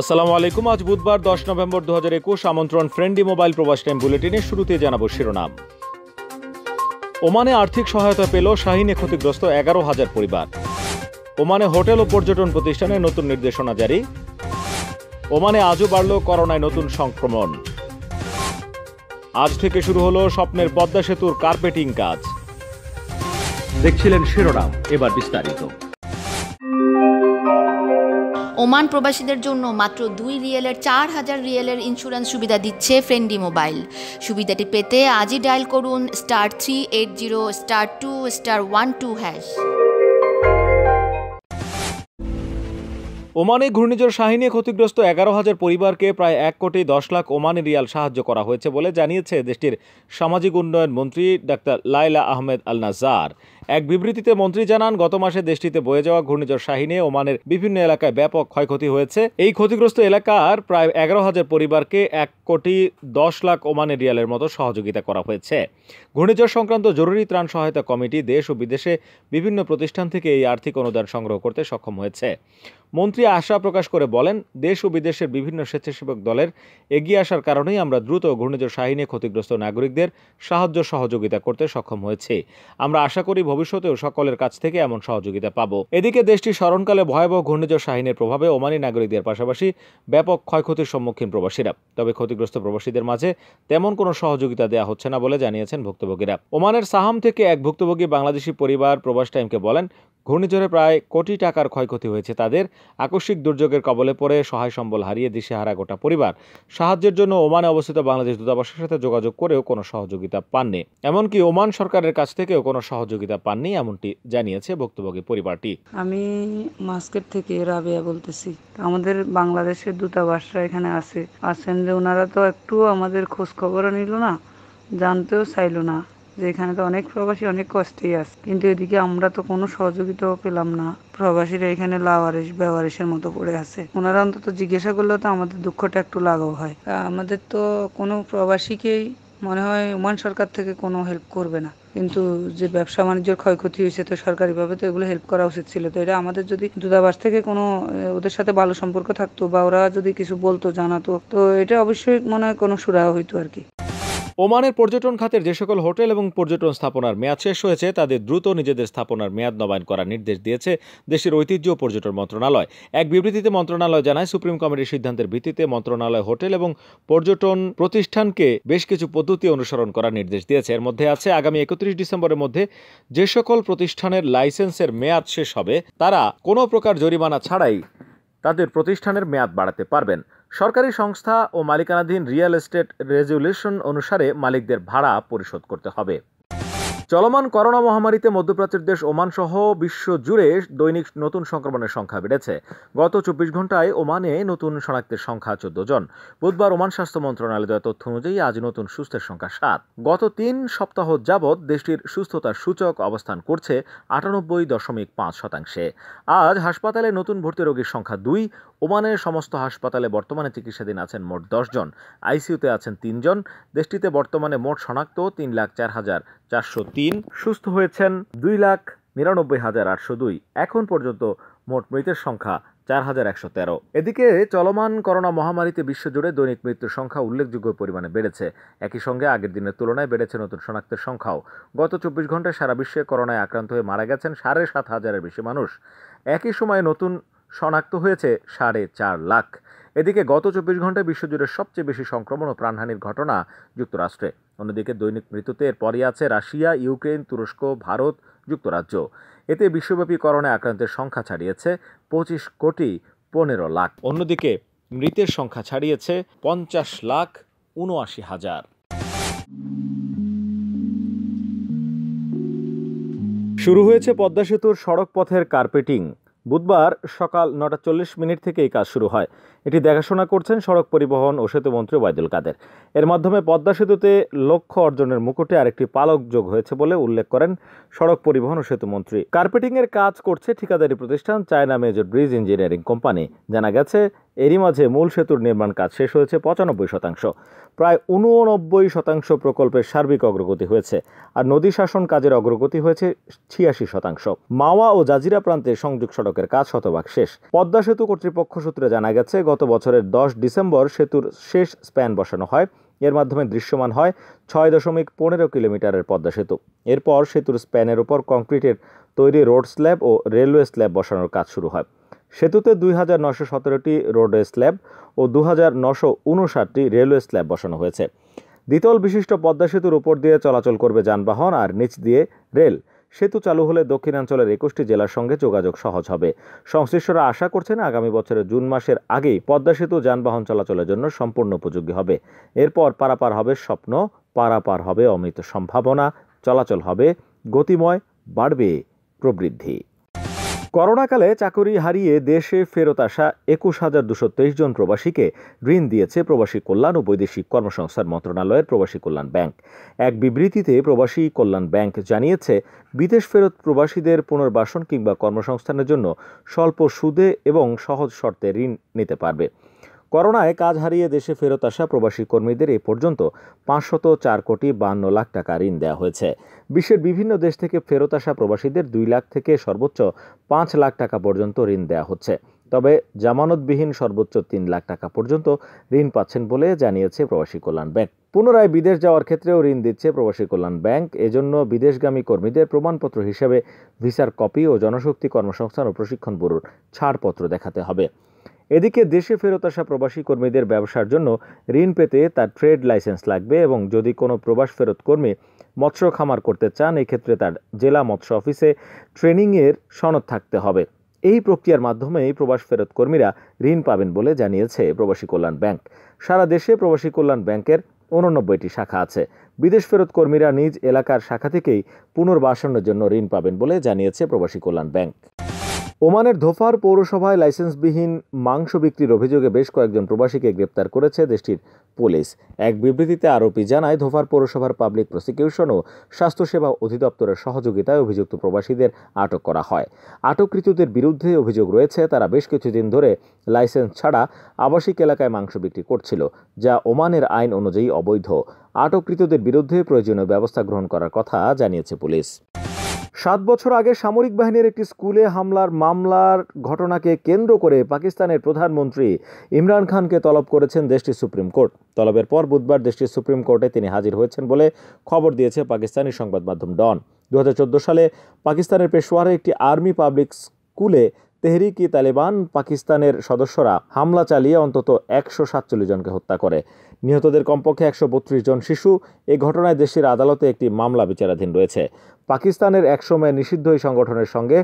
আসসালামু আলাইকুম আজ বুধবার দশ নভেম্বর দু হাজার একুশ আমন্ত্রণ ফ্রেন্ডি মোবাইল প্রবাস টাইম বুলেটিনে শুরুতে জানাবো শিরোনাম ওমানে আর্থিক সহায়তা পেল শাহিনে ক্ষতিগ্রস্ত এগারো হাজার পরিবার ওমানে হোটেল ও পর্যটন প্রতিষ্ঠানে নতুন নির্দেশনা জারি ওমানে আজও বাড়ল করোনায় নতুন সংক্রমণ আজ থেকে শুরু হলো স্বপ্নের পদ্মা সেতুর কার্পেটিং কাজ দেখছিলেন শিরোনাম এবার বিস্তারিত ওমান প্রবাসীদের জন্য মাত্র দুই রিয়েলের চার হাজার রিয়েলের ইন্স্যুরেন্স সুবিধা দিচ্ছে ফ্রেন্ডি মোবাইল সুবিধাটি পেতে আজই ডায়াল করুন star three eight zero star two star one two hash ওমানে ঘূর্ণিঝড় শাহিনী ক্ষতিগ্রস্ত এগারো হাজার পরিবারকে প্রায় এক কোটি দশ লাখ ওমানি রিয়াল সাহায্য করা হয়েছে বলে জানিয়েছে দেশটির সামাজিক উন্নয়ন মন্ত্রী ডাক্তার লাইলা আহমেদ আল নাজার এক বিবৃতিতে মন্ত্রী জানান গত মাসে দেশটিতে বয়ে যাওয়া ঘূর্ণিঝড় শাহিনে ওমানের বিভিন্ন এলাকায় ব্যাপক ক্ষয়ক্ষতি হয়েছে এই ক্ষতিগ্রস্ত এলাকার প্রায় এগারো হাজার পরিবারকে এক কোটি দশ লাখ ওমানের রিয়ালের মতো সহযোগিতা করা হয়েছে ঘূর্ণিঝড় সংক্রান্ত জরুরি ত্রাণ সহায়তা কমিটি দেশ ও বিদেশে বিভিন্ন প্রতিষ্ঠান থেকে এই আর্থিক অনুদান সংগ্রহ করতে সক্ষম হয়েছে মন্ত্রী আশা প্রকাশ করে বলেন দেশ ও বিদেশের বিভিন্ন স্বেচ্ছাসেবক দলের এগিয়ে আসার কারণেই আমরা দ্রুত ঘূর্ণিঝড় শাহিনে ক্ষতিগ্রস্ত নাগরিকদের সাহায্য সহযোগিতা করতে সক্ষম হয়েছে আমরা আশা করি ভবিষ্যতেও সকলের কাছ থেকে এমন সহযোগিতা পাব এদিকে দেশটি স্মরণকালে ভয়াবহ ঘূর্ণিঝড় শাহিনের প্রভাবে ওমানি নাগরিকদের পাশাপাশি ব্যাপক ক্ষয়ক্ষতির সম্মুখীন প্রবাসীরা তবে ক্ষতিগ্রস্ত প্রবাসীদের মাঝে তেমন কোনো সহযোগিতা দেওয়া হচ্ছে না বলে জানিয়েছেন ভুক্তভোগীরা ওমানের সাহাম থেকে এক ভুক্তভোগী বাংলাদেশি পরিবার প্রবাস টাইমকে বলেন ঘূর্ণিঝড়ে প্রায় কোটি টাকার ক্ষয়ক্ষতি হয়েছে তাদের আকস্মিক দুর্যোগের কবলে পড়ে সহায় সম্বল হারিয়ে দিশেহারা গোটা পরিবার সাহায্যের জন্য ওমানে অবস্থিত বাংলাদেশ দূতাবাসের সাথে যোগাযোগ করেও কোনো সহযোগিতা পাননি এমনকি ওমান সরকারের কাছ থেকেও কোনো সহযোগিতা পাননি এমনটি জানিয়েছে ভুক্তভোগী পরিবারটি আমি মাস্কেট থেকে রাবিয়া বলতেছি আমাদের বাংলাদেশের দূতাবাসরা এখানে আছে আছেন যে ওনারা তো একটু আমাদের খোঁজ খবরও নিল না জানতেও চাইল না যে এখানে তো অনেক প্রবাসী অনেক কষ্টেই আছে কিন্তু এদিকে আমরা তো কোনো সহযোগিতাও পেলাম না প্রবাসীরা এখানে লাওয়ারিস ব্যবহারিসের মতো পড়ে আছে ওনারা অন্তত জিজ্ঞাসা করলেও তো আমাদের দুঃখটা একটু লাঘব হয় আমাদের তো কোনো প্রবাসীকেই মনে হয় ওমান সরকার থেকে কোনো হেল্প করবে না কিন্তু যে ব্যবসা বাণিজ্যের ক্ষয়ক্ষতি হয়েছে তো সরকারিভাবে তো এগুলো হেল্প করা উচিত ছিল তো এটা আমাদের যদি দূতাবাস থেকে কোনো ওদের সাথে ভালো সম্পর্ক থাকতো বা ওরা যদি কিছু বলতো জানাতো তো এটা অবশ্যই মনে হয় কোনো সুরাহা হইতো আর কি ওমানের পর্যটন খাতের যে সকল হোটেল এবং পর্যটন স্থাপনার মেয়াদ শেষ হয়েছে তাদের দ্রুত নিজেদের স্থাপনার মেয়াদ নবায়ন করার নির্দেশ দিয়েছে দেশের ঐতিহ্য ও পর্যটন মন্ত্রণালয় এক বিবৃতিতে মন্ত্রণালয় জানায় সুপ্রিম কমিটির সিদ্ধান্তের ভিত্তিতে মন্ত্রণালয় হোটেল এবং পর্যটন প্রতিষ্ঠানকে বেশ কিছু পদ্ধতি অনুসরণ করার নির্দেশ দিয়েছে এর মধ্যে আছে আগামী একত্রিশ ডিসেম্বরের মধ্যে যে সকল প্রতিষ্ঠানের লাইসেন্সের মেয়াদ শেষ হবে তারা কোনো প্রকার জরিমানা ছাড়াই তাদের প্রতিষ্ঠানের মেয়াদ বাড়াতে পারবেন সরকারি সংস্থা ও মালিকানাধীন রিয়েল এস্টেট রেজুলেশন অনুসারে মালিকদের ভাড়া পরিশোধ করতে হবে চলমান করোনা মহামারীতে মধ্যপ্রাচ্যের দেশ ওমান সহ জুড়ে দৈনিক নতুন সংক্রমণের সংখ্যা বেড়েছে গত চব্বিশ ঘন্টায় ওমানে নতুন শনাক্তের সংখ্যা চোদ্দ জন বুধবার ওমান স্বাস্থ্য দেওয়া তথ্য অনুযায়ী আজ নতুন সুস্থের সংখ্যা সাত গত তিন সপ্তাহ যাবৎ দেশটির সুস্থতার সূচক অবস্থান করছে আটানব্বই দশমিক পাঁচ শতাংশে আজ হাসপাতালে নতুন ভর্তি রোগীর সংখ্যা দুই ওমানের সমস্ত হাসপাতালে বর্তমানে চিকিৎসাধীন আছেন মোট দশজন আইসিইউতে আছেন তিনজন দেশটিতে বর্তমানে মোট শনাক্ত তিন লাখ চার হাজার চারশো তিন সুস্থ হয়েছেন দুই লাখ নিরানব্বই হাজার আটশো দুই এখন পর্যন্ত মোট মৃতের সংখ্যা চার হাজার একশো তেরো এদিকে চলমান করোনা মহামারীতে বিশ্বজুড়ে দৈনিক মৃত্যুর সংখ্যা উল্লেখযোগ্য পরিমাণে বেড়েছে একই সঙ্গে আগের দিনের তুলনায় বেড়েছে নতুন শনাক্তের সংখ্যাও গত চব্বিশ ঘন্টায় সারা বিশ্বে করোনায় আক্রান্ত হয়ে মারা গেছেন সাড়ে সাত হাজারের বেশি মানুষ একই সময়ে নতুন শনাক্ত হয়েছে সাড়ে চার লাখ এদিকে গত চব্বিশ ঘন্টায় বিশ্বজুড়ে সবচেয়ে বেশি সংক্রমণ ও প্রাণহানির ঘটনা যুক্তরাষ্ট্রে অন্যদিকে দৈনিক মৃত্যুতে পরই আছে রাশিয়া ইউক্রেন তুরস্ক ভারত যুক্তরাজ্য এতে বিশ্বব্যাপী করোনা আক্রান্তের সংখ্যা ছাড়িয়েছে পঁচিশ কোটি পনেরো লাখ অন্যদিকে মৃতের সংখ্যা ছাড়িয়েছে পঞ্চাশ লাখ উনআশি হাজার শুরু হয়েছে পদ্মা সেতুর সড়ক পথের কার্পেটিং বুধবার সকাল নটা চল্লিশ মিনিট থেকে এই কাজ শুরু হয় এটি দেখাশোনা করছেন সড়ক পরিবহন ও সেতুমন্ত্রী ওয়াইদুল কাদের এর মাধ্যমে পদ্মা সেতুতে লক্ষ্য অর্জনের মুকুটে আরেকটি পালক যোগ হয়েছে বলে উল্লেখ করেন সড়ক পরিবহন ও সেতুমন্ত্রী কার্পেটিংয়ের কাজ করছে ঠিকাদারি প্রতিষ্ঠান China major bridge engineering company জানা গেছে এরই মাঝে মূল সেতুর নির্মাণ কাজ শেষ হয়েছে পঁচানব্বই শতাংশ প্রায় উননব্বই শতাংশ প্রকল্পের সার্বিক অগ্রগতি হয়েছে আর নদী শাসন কাজের অগ্রগতি হয়েছে ছিয়াশি শতাংশ মাওয়া ও জাজিরা প্রান্তে সংযোগ সড়কের কাজ শতভাগ শেষ পদ্মা সেতু কর্তৃপক্ষ সূত্রে জানা গেছে গত বছরের দশ ডিসেম্বর সেতুর শেষ স্প্যান বসানো হয় এর মাধ্যমে দৃশ্যমান হয় ছয় দশমিক পনেরো কিলোমিটারের পদ্মা সেতু এরপর সেতুর স্প্যানের উপর কংক্রিটের তৈরি রোড স্ল্যাব ও রেলওয়ে স্ল্যাব বসানোর কাজ শুরু হয় সেতুতে দুই হাজার নশো সতেরোটি রোড স্ল্যাব ও দু হাজার নশো উনষাটটি রেলওয়ে স্ল্যাব বসানো হয়েছে দ্বিতল বিশিষ্ট পদ্মা সেতুর উপর দিয়ে চলাচল করবে যানবাহন আর নিচ দিয়ে রেল সেতু চালু হলে দক্ষিণাঞ্চলের একুশটি জেলার সঙ্গে যোগাযোগ সহজ হবে সংশ্লিষ্টরা আশা করছেন আগামী বছরের জুন মাসের আগেই পদ্মা সেতু যানবাহন চলাচলের জন্য সম্পূর্ণ উপযোগী হবে এরপর পারাপার হবে স্বপ্ন পারাপার হবে অমিত সম্ভাবনা চলাচল হবে গতিময় বাড়বে প্রবৃদ্ধি করোনাকালে চাকরি হারিয়ে দেশে ফেরত আসা একুশ হাজার দুশো তেইশ জন প্রবাসীকে ঋণ দিয়েছে প্রবাসী কল্যাণ ও বৈদেশিক কর্মসংস্থান মন্ত্রণালয়ের প্রবাসী কল্যাণ ব্যাংক এক বিবৃতিতে প্রবাসী কল্যাণ ব্যাংক জানিয়েছে বিদেশ ফেরত প্রবাসীদের পুনর্বাসন কিংবা কর্মসংস্থানের জন্য স্বল্প সুদে এবং সহজ শর্তে ঋণ নিতে পারবে করোনায় কাজ হারিয়ে দেশে ফেরত আসা প্রবাসী কর্মীদের এ পর্যন্ত পাঁচশত চার কোটি বান্ন লাখ টাকা ঋণ দেওয়া হয়েছে বিশ্বের বিভিন্ন দেশ থেকে ফেরত আসা প্রবাসীদের দুই লাখ থেকে সর্বোচ্চ পাঁচ লাখ টাকা পর্যন্ত ঋণ দেওয়া হচ্ছে তবে জামানতবিহীন সর্বোচ্চ তিন লাখ টাকা পর্যন্ত ঋণ পাচ্ছেন বলে জানিয়েছে প্রবাসী কল্যাণ ব্যাংক পুনরায় বিদেশ যাওয়ার ক্ষেত্রেও ঋণ দিচ্ছে প্রবাসী কল্যাণ ব্যাংক এজন্য বিদেশগামী কর্মীদের প্রমাণপত্র হিসেবে ভিসার কপি ও জনশক্তি কর্মসংস্থান ও প্রশিক্ষণ ব্যুরোর ছাড়পত্র দেখাতে হবে এদিকে দেশে ফেরত আসা প্রবাসী কর্মীদের ব্যবসার জন্য ঋণ পেতে তার ট্রেড লাইসেন্স লাগবে এবং যদি কোনো প্রবাস ফেরত কর্মী মৎস্য খামার করতে চান এক্ষেত্রে তার জেলা মৎস্য অফিসে ট্রেনিংয়ের সনদ থাকতে হবে এই প্রক্রিয়ার মাধ্যমে প্রবাস ফেরত কর্মীরা ঋণ পাবেন বলে জানিয়েছে প্রবাসী কল্যাণ ব্যাংক সারা দেশে প্রবাসী কল্যাণ ব্যাংকের উননব্বইটি শাখা আছে বিদেশ ফেরত কর্মীরা নিজ এলাকার শাখা থেকেই পুনর্বাসনের জন্য ঋণ পাবেন বলে জানিয়েছে প্রবাসী কল্যাণ ব্যাংক ওমানের ধোফার পৌরসভায় লাইসেন্সবিহীন মাংস বিক্রির অভিযোগে বেশ কয়েকজন প্রবাসীকে গ্রেপ্তার করেছে দেশটির পুলিশ এক বিবৃতিতে আরোপি জানায় ধোফার পৌরসভার পাবলিক প্রসিকিউশন ও স্বাস্থ্যসেবা অধিদপ্তরের সহযোগিতায় অভিযুক্ত প্রবাসীদের আটক করা হয় আটককৃতদের বিরুদ্ধে অভিযোগ রয়েছে তারা বেশ কিছুদিন ধরে লাইসেন্স ছাড়া আবাসিক এলাকায় মাংস বিক্রি করছিল যা ওমানের আইন অনুযায়ী অবৈধ আটককৃতদের বিরুদ্ধে প্রয়োজনীয় ব্যবস্থা গ্রহণ করার কথা জানিয়েছে পুলিশ সাত বছর আগে সামরিক বাহিনীর একটি স্কুলে হামলার মামলার ঘটনাকে কেন্দ্র করে পাকিস্তানের প্রধানমন্ত্রী ইমরান খানকে তলব করেছেন দেশটির সুপ্রিম কোর্ট তলবের পর বুধবার দেশটির সুপ্রিম কোর্টে তিনি হাজির হয়েছেন বলে খবর দিয়েছে পাকিস্তানি সংবাদ মাধ্যম ডন দু সালে পাকিস্তানের পেশোয়ারে একটি আর্মি পাবলিক স্কুলে তেহরিক ই তালেবান পাকিস্তানের সদস্যরা হামলা চালিয়ে অন্তত একশো সাতচল্লিশ জনকে হত্যা করে নিহতদের কমপক্ষে একশো বত্রিশ জন শিশু এ ঘটনায় দেশটির আদালতে একটি মামলা বিচারাধীন রয়েছে পাকিস্তানের একসময় নিষিদ্ধ এই সংগঠনের সঙ্গে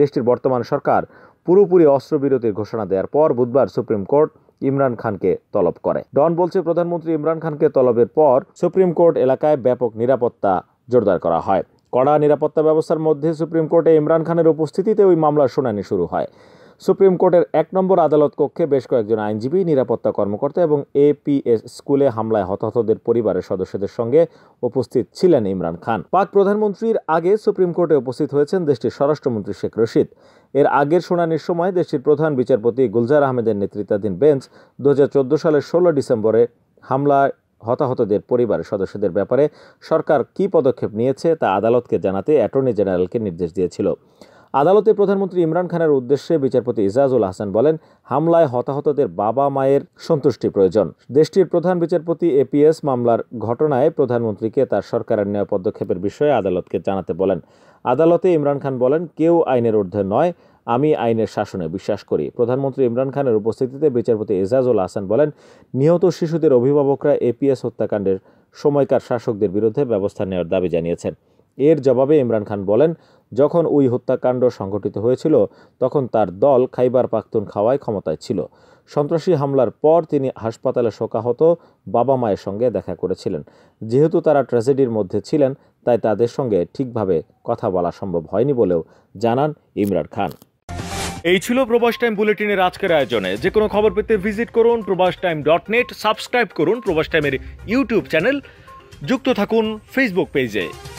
দেশটির বর্তমান সরকার পুরোপুরি অস্ত্রবিরতির ঘোষণা দেওয়ার পর বুধবার সুপ্রিম কোর্ট ইমরান খানকে তলব করে ডন বলছে প্রধানমন্ত্রী ইমরান খানকে তলবের পর সুপ্রিম কোর্ট এলাকায় ব্যাপক নিরাপত্তা জোরদার করা হয় কড়া নিরাপত্তা ব্যবস্থার মধ্যে সুপ্রিম কোর্টে ইমরান খানের উপস্থিতিতে ওই মামলার শুনানি শুরু হয় সুপ্রিম কোর্টের এক নম্বর আদালত কক্ষে বেশ কয়েকজন আইনজীবী নিরাপত্তা কর্মকর্তা এবং এপিএস স্কুলে হামলায় হতাহতদের পরিবারের সদস্যদের সঙ্গে উপস্থিত ছিলেন ইমরান খান পাক প্রধানমন্ত্রীর আগে সুপ্রিম কোর্টে উপস্থিত হয়েছেন দেশটির স্বরাষ্ট্রমন্ত্রী শেখ রশিদ এর আগের শুনানির সময় দেশটির প্রধান বিচারপতি গুলজার আহমেদের নেতৃত্বাধীন বেঞ্চ দু সালের ষোলো ডিসেম্বরে হামলায় হতাহতদের পরিবারের সদস্যদের ব্যাপারে সরকার কি পদক্ষেপ নিয়েছে তা আদালতকে জানাতে অ্যাটর্নি জেনারেলকে নির্দেশ দিয়েছিল আদালতে প্রধানমন্ত্রী ইমরান খানের উদ্দেশ্যে বিচারপতি ইজাজুল হাসান বলেন হামলায় হতাহতদের বাবা মায়ের সন্তুষ্টি প্রয়োজন দেশটির প্রধান বিচারপতি এপিএস মামলার ঘটনায় প্রধানমন্ত্রীকে তার সরকারের নেওয়া পদক্ষেপের বিষয়ে আদালতকে জানাতে বলেন আদালতে ইমরান খান বলেন কেউ আইনের ঊর্ধ্বে নয় আমি আইনের শাসনে বিশ্বাস করি প্রধানমন্ত্রী ইমরান খানের উপস্থিতিতে বিচারপতি এজাজুল হাসান বলেন নিহত শিশুদের অভিভাবকরা এপিএস হত্যাকাণ্ডের সময়কার শাসকদের বিরুদ্ধে ব্যবস্থা নেওয়ার দাবি জানিয়েছেন এর জবাবে ইমরান খান বলেন যখন ওই হত্যাকাণ্ড সংঘটিত হয়েছিল তখন তার দল খাইবার পাখতুন খাওয়ায় ক্ষমতায় ছিল সন্ত্রাসী হামলার পর তিনি হাসপাতালে শোকাহত বাবা মায়ের সঙ্গে দেখা করেছিলেন যেহেতু তারা ট্র্যাজেডির মধ্যে ছিলেন তাই তাদের সঙ্গে ঠিকভাবে কথা বলা সম্ভব হয়নি বলেও জানান ইমরান খান এই ছিল প্রবাস টাইম বুলেটিনের আজকের আয়োজনে যে কোনো খবর পেতে ভিজিট করুন প্রবাস টাইম ডট নেট সাবস্ক্রাইব করুন প্রবাস টাইমের ইউটিউব চ্যানেল যুক্ত থাকুন ফেসবুক পেজে